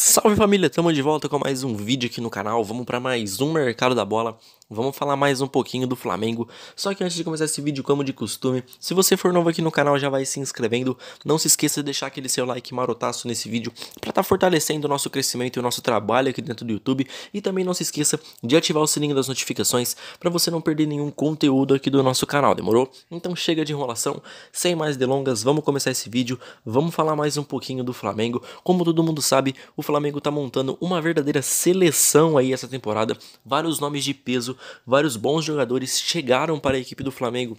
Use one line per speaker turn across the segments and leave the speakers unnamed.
Salve família, estamos de volta com mais um vídeo aqui no canal. Vamos para mais um mercado da bola vamos falar mais um pouquinho do Flamengo. Só que antes de começar esse vídeo, como de costume, se você for novo aqui no canal, já vai se inscrevendo. Não se esqueça de deixar aquele seu like marotaço nesse vídeo para estar tá fortalecendo o nosso crescimento e o nosso trabalho aqui dentro do YouTube. E também não se esqueça de ativar o sininho das notificações para você não perder nenhum conteúdo aqui do nosso canal, demorou? Então chega de enrolação, sem mais delongas, vamos começar esse vídeo, vamos falar mais um pouquinho do Flamengo. Como todo mundo sabe, o Flamengo está montando uma verdadeira seleção aí essa temporada, vários nomes de peso vários bons jogadores chegaram para a equipe do Flamengo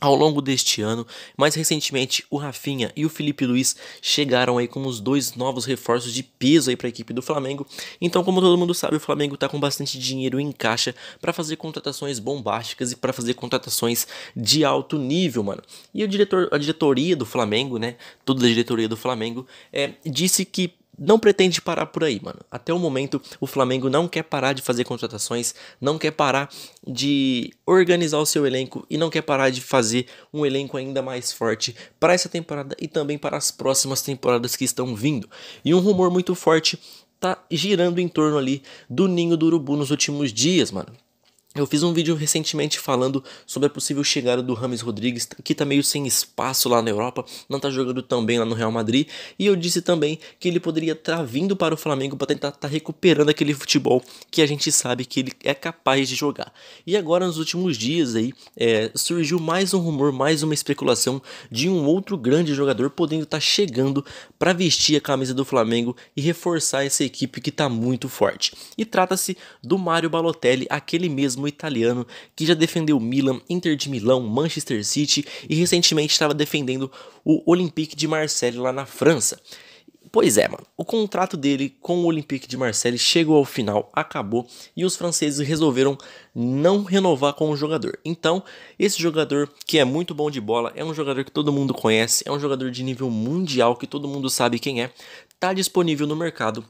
ao longo deste ano. Mais recentemente, o Rafinha e o Felipe Luiz chegaram aí como os dois novos reforços de peso aí para a equipe do Flamengo. Então, como todo mundo sabe, o Flamengo está com bastante dinheiro em caixa para fazer contratações bombásticas e para fazer contratações de alto nível, mano. E o diretor, a diretoria do Flamengo, né, toda a diretoria do Flamengo, é, disse que não pretende parar por aí, mano. Até o momento, o Flamengo não quer parar de fazer contratações, não quer parar de organizar o seu elenco e não quer parar de fazer um elenco ainda mais forte para essa temporada e também para as próximas temporadas que estão vindo. E um rumor muito forte tá girando em torno ali do ninho do urubu nos últimos dias, mano. Eu fiz um vídeo recentemente falando sobre a possível chegada do Rames Rodrigues, que tá meio sem espaço lá na Europa, não tá jogando tão bem lá no Real Madrid, e eu disse também que ele poderia estar tá vindo para o Flamengo para tentar estar tá recuperando aquele futebol que a gente sabe que ele é capaz de jogar. E agora, nos últimos dias aí, é, surgiu mais um rumor, mais uma especulação de um outro grande jogador podendo estar tá chegando para vestir a camisa do Flamengo e reforçar essa equipe que tá muito forte. E trata-se do Mário Balotelli, aquele mesmo italiano que já defendeu Milan, Inter de Milão, Manchester City e recentemente estava defendendo o Olympique de Marseille lá na França. Pois é, mano. O contrato dele com o Olympique de Marseille chegou ao final, acabou e os franceses resolveram não renovar com o jogador. Então, esse jogador que é muito bom de bola, é um jogador que todo mundo conhece, é um jogador de nível mundial que todo mundo sabe quem é, tá disponível no mercado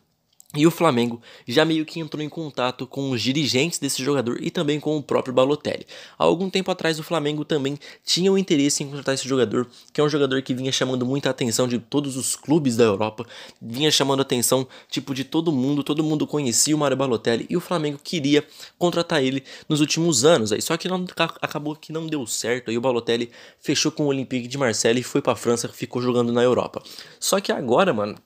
e o Flamengo já meio que entrou em contato com os dirigentes desse jogador e também com o próprio Balotelli. Há algum tempo atrás, o Flamengo também tinha o um interesse em contratar esse jogador, que é um jogador que vinha chamando muita atenção de todos os clubes da Europa, vinha chamando atenção tipo de todo mundo, todo mundo conhecia o Mário Balotelli e o Flamengo queria contratar ele nos últimos anos. Aí. Só que não, acabou que não deu certo, aí o Balotelli fechou com o Olympique de Marseille e foi para a França, ficou jogando na Europa. Só que agora, mano,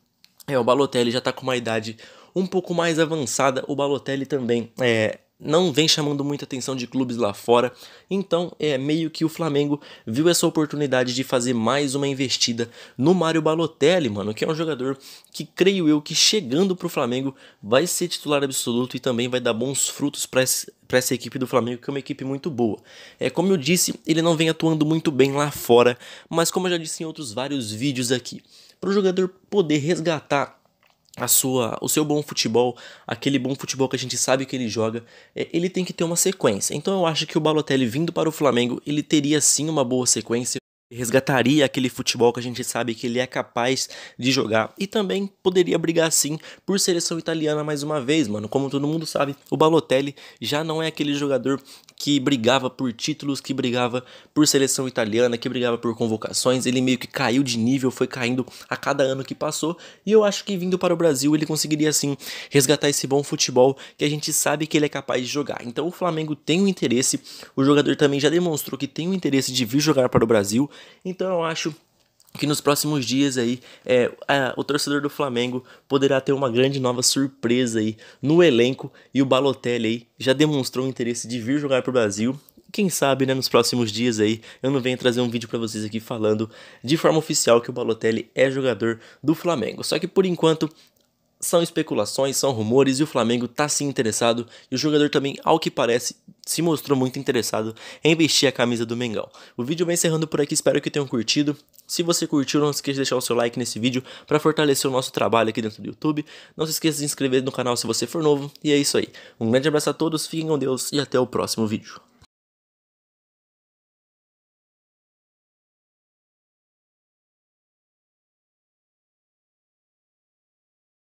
é, o Balotelli já está com uma idade um pouco mais avançada, o Balotelli também é, não vem chamando muita atenção de clubes lá fora, então é meio que o Flamengo viu essa oportunidade de fazer mais uma investida no Mário Balotelli, mano, que é um jogador que creio eu que chegando pro Flamengo vai ser titular absoluto e também vai dar bons frutos para para essa equipe do Flamengo, que é uma equipe muito boa. É, como eu disse, ele não vem atuando muito bem lá fora, mas como eu já disse em outros vários vídeos aqui, para o jogador poder resgatar a sua, o seu bom futebol, aquele bom futebol que a gente sabe que ele joga, é, ele tem que ter uma sequência. Então eu acho que o Balotelli vindo para o Flamengo, ele teria sim uma boa sequência resgataria aquele futebol que a gente sabe que ele é capaz de jogar e também poderia brigar sim por seleção italiana mais uma vez, mano. Como todo mundo sabe, o Balotelli já não é aquele jogador que brigava por títulos, que brigava por seleção italiana, que brigava por convocações. Ele meio que caiu de nível, foi caindo a cada ano que passou e eu acho que vindo para o Brasil ele conseguiria sim resgatar esse bom futebol que a gente sabe que ele é capaz de jogar. Então o Flamengo tem o um interesse, o jogador também já demonstrou que tem o um interesse de vir jogar para o Brasil. Então eu acho que nos próximos dias aí é, a, é, o torcedor do Flamengo poderá ter uma grande nova surpresa aí no elenco e o Balotelli aí já demonstrou interesse de vir jogar para o Brasil quem sabe, né, nos próximos dias aí, eu não venho trazer um vídeo para vocês aqui falando de forma oficial que o Balotelli é jogador do Flamengo. Só que por enquanto são especulações, são rumores e o Flamengo tá se interessado e o jogador também, ao que parece, se mostrou muito interessado em vestir a camisa do Mengão. O vídeo vai encerrando por aqui, espero que tenham curtido. Se você curtiu, não se esqueça de deixar o seu like nesse vídeo para fortalecer o nosso trabalho aqui dentro do YouTube. Não se esqueça de se inscrever no canal se você for novo. E é isso aí. Um grande abraço a todos, fiquem com Deus e até o próximo vídeo.